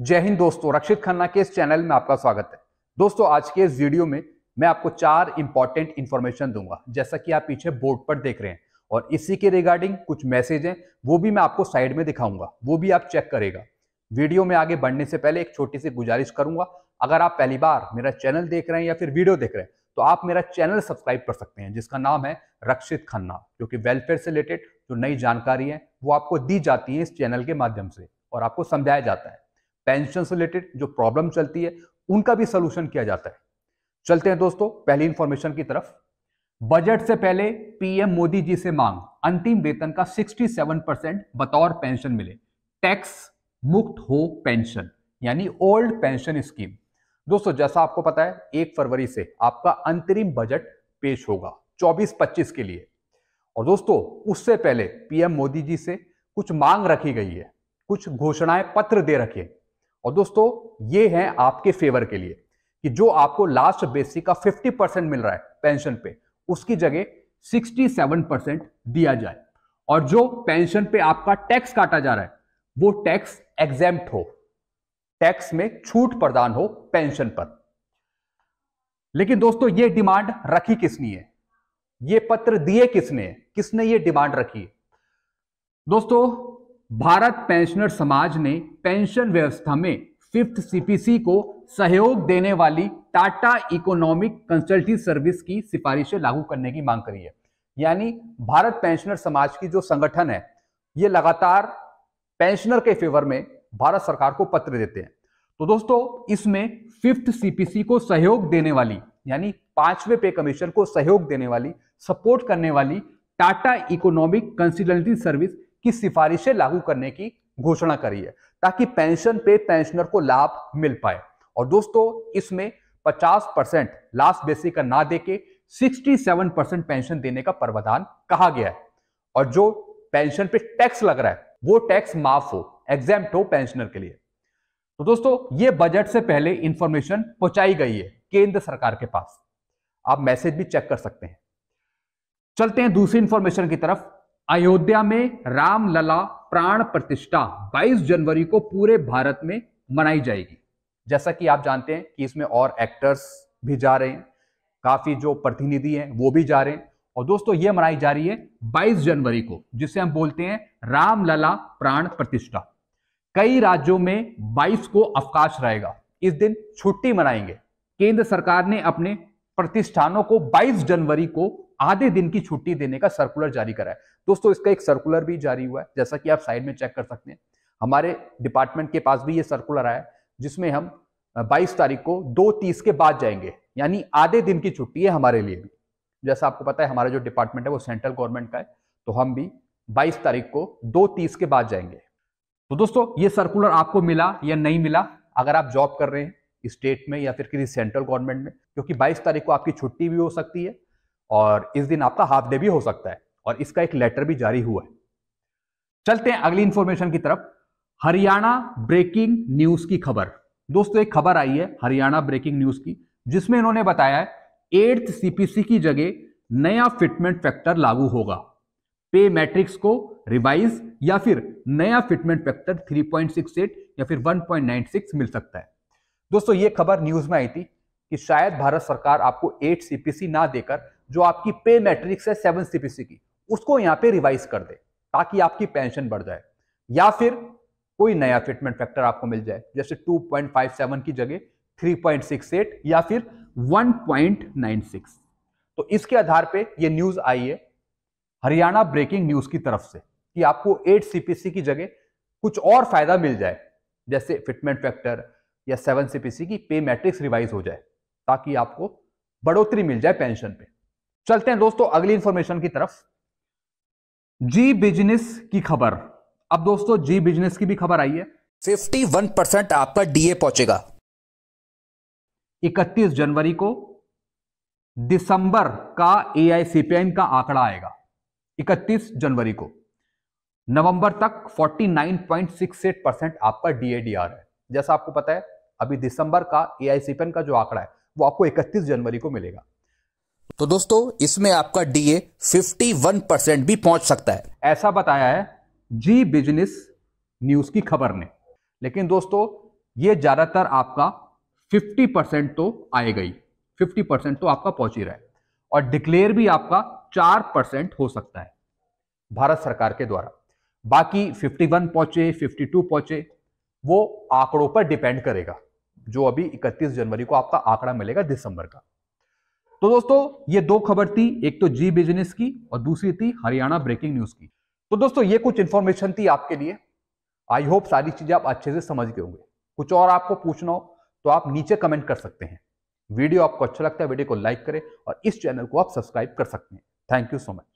जय हिंद दोस्तों रक्षित खन्ना के इस चैनल में आपका स्वागत है दोस्तों आज के इस वीडियो में मैं आपको चार इंपॉर्टेंट इंफॉर्मेशन दूंगा जैसा कि आप पीछे बोर्ड पर देख रहे हैं और इसी के रिगार्डिंग कुछ मैसेज हैं वो भी मैं आपको साइड में दिखाऊंगा वो भी आप चेक करेगा वीडियो में आगे बढ़ने से पहले एक छोटी सी गुजारिश करूंगा अगर आप पहली बार मेरा चैनल देख रहे हैं या फिर वीडियो देख रहे हैं तो आप मेरा चैनल सब्सक्राइब कर सकते हैं जिसका नाम है रक्षित खन्ना क्योंकि वेलफेयर से रिलेटेड जो नई जानकारी है वो आपको दी जाती है इस चैनल के माध्यम से और आपको समझाया जाता है पेंशन से रिलेटेड जो प्रॉब्लम चलती है उनका भी सोल्यूशन किया जाता है चलते हैं दोस्तों पहली इंफॉर्मेशन की तरफ बजट से पहले पीएम मोदी जी से मांग अंतिम वेतन का 67 परसेंट बतौर पेंशन मिले टैक्स मुक्त हो पेंशन यानी ओल्ड पेंशन स्कीम दोस्तों जैसा आपको पता है एक फरवरी से आपका अंतरिम बजट पेश होगा 24-25 के लिए और दोस्तों उससे पहले पीएम मोदी जी से कुछ मांग रखी गई है कुछ घोषणाएं पत्र दे रखे और दोस्तों ये हैं आपके फेवर के लिए कि जो आपको लास्ट बेसिक का 50 परसेंट मिल रहा है पेंशन पे उसकी जगह 67 परसेंट दिया जाए और जो पेंशन पे आपका टैक्स काटा जा रहा है वो टैक्स एग्जाम हो टैक्स में छूट प्रदान हो पेंशन पर लेकिन दोस्तों ये डिमांड रखी किसने है ये पत्र दिए किसने किसने ये डिमांड रखी दोस्तों भारत पेंशनर समाज ने पेंशन व्यवस्था में फिफ्थ सीपीसी को सहयोग देने वाली टाटा इकोनॉमिक कंसल्टिंग सर्विस की सिफारिशें लागू करने की मांग करी है यानी भारत पेंशनर समाज की जो संगठन है ये लगातार पेंशनर के फेवर में भारत सरकार को पत्र देते हैं तो दोस्तों इसमें फिफ्थ सीपीसी को सहयोग देने वाली यानी पांचवें पे कमीशन को सहयोग देने वाली सपोर्ट करने वाली टाटा इकोनॉमिक कंसल्टेंसी सर्विस की सिफारिशें लागू करने की घोषणा करी है ताकि पेंशन पे पेंशनर को लाभ मिल पाए और दोस्तों इसमें 50 परसेंट लास्ट बेसिक का ना देके 67 परसेंट पेंशन देने का प्रावधान कहा गया है और जो पेंशन पे टैक्स लग रहा है वो टैक्स माफ हो एग्जाम हो पेंशनर के लिए तो दोस्तों ये बजट से पहले इंफॉर्मेशन पहुंचाई गई है केंद्र सरकार के पास आप मैसेज भी चेक कर सकते हैं चलते हैं दूसरी इंफॉर्मेशन की तरफ अयोध्या में रामलला प्राण प्रतिष्ठा 22 जनवरी को पूरे भारत में मनाई जाएगी जैसा कि आप जानते हैं कि इसमें और एक्टर्स भी जा रहे हैं काफी जो प्रतिनिधि हैं वो भी जा रहे हैं और दोस्तों ये मनाई जा रही है 22 जनवरी को जिसे हम बोलते हैं रामलला प्राण प्रतिष्ठा कई राज्यों में 22 को अवकाश रहेगा इस दिन छुट्टी मनाएंगे केंद्र सरकार ने अपने प्रतिष्ठानों को 22 जनवरी को आधे दिन की छुट्टी देने का सर्कुलर जारी करा है दोस्तों इसका एक सर्कुलर भी जारी हुआ है जैसा कि आप साइड में चेक कर सकते हैं हमारे डिपार्टमेंट के पास भी ये सर्कुलर आया जिसमें हम 22 तारीख को दो तीस के बाद जाएंगे यानी आधे दिन की छुट्टी है हमारे लिए भी जैसा आपको पता है हमारा जो डिपार्टमेंट है वो सेंट्रल गवर्नमेंट का है तो हम भी 22 तारीख को दो तीस के बाद जाएंगे तो दोस्तों ये सर्कुलर आपको मिला या नहीं मिला अगर आप जॉब कर रहे हैं स्टेट में या फिर किसी सेंट्रल गवर्नमेंट में क्योंकि 22 तारीख को आपकी छुट्टी भी हो सकती है और इस दिन आपका हाफ डे भी हो सकता है और इसका एक लेटर भी जारी हुआ है चलते हैं अगली इंफॉर्मेशन की तरफ हरियाणा ब्रेकिंग न्यूज की खबर दोस्तों एक खबर आई है हरियाणा ब्रेकिंग न्यूज की जिसमें इन्होंने बताया है एट्थ सीपीसी की जगह नया फिटमेंट फैक्टर लागू होगा पे मैट्रिक्स को रिवाइज या फिर नया फिटमेंट फैक्टर 3.68 या फिर 1.96 मिल सकता है दोस्तों ये खबर न्यूज में आई थी कि शायद भारत सरकार आपको एट सीपीसी ना देकर जो आपकी पे मैट्रिक्स है सेवन सीपीसी की उसको यहाँ पे रिवाइज कर दे ताकि आपकी पेंशन बढ़ जाए या फिर कोई नया फिटमेंट फैक्टर आपको मिल जाए जैसे 2.57 की जगह 3.68 या फिर 1.96 तो इसके आधार पे ये न्यूज आई है हरियाणा ब्रेकिंग न्यूज की तरफ से कि आपको एट सीपीसी की जगह कुछ और फायदा मिल जाए जैसे फिटमेंट फैक्टर या सेवन सीपीसी की पे मैट्रिक्स रिवाइज हो जाए ताकि आपको बढ़ोतरी मिल जाए पेंशन पे चलते हैं दोस्तों अगली इंफॉर्मेशन की तरफ जी बिजनेस की खबर अब दोस्तों जी बिजनेस की भी खबर आई है 51 परसेंट आपका डीए पहुंचेगा 31 जनवरी को दिसंबर का ए आई का आंकड़ा आएगा 31 जनवरी को नवंबर तक 49.68 परसेंट आपका डीएडीआर है जैसा आपको पता है अभी दिसंबर का ए का जो आंकड़ा है वो आपको 31 जनवरी को मिलेगा तो दोस्तों इसमें आपका डीए 51 परसेंट भी पहुंच सकता है ऐसा बताया है जी बिजनेस न्यूज की खबर ने लेकिन दोस्तों ये ज्यादातर आपका 50 परसेंट तो आए गई 50 परसेंट तो आपका पहुंच ही रहा है और डिक्लेयर भी आपका 4 परसेंट हो सकता है भारत सरकार के द्वारा बाकी 51 पहुंचे 52 पहुंचे वो आंकड़ों पर डिपेंड करेगा जो अभी 31 जनवरी को आपका आंकड़ा मिलेगा दिसंबर का तो दोस्तों ये दो खबर थी एक तो जी बिजनेस की और दूसरी थी हरियाणा ब्रेकिंग न्यूज की तो दोस्तों ये कुछ इंफॉर्मेशन थी आपके लिए आई होप सारी चीजें आप अच्छे से समझ गए होंगे कुछ और आपको पूछना हो तो आप नीचे कमेंट कर सकते हैं वीडियो आपको अच्छा लगता है वीडियो को लाइक करें और इस चैनल को आप सब्सक्राइब कर सकते हैं थैंक यू सो मच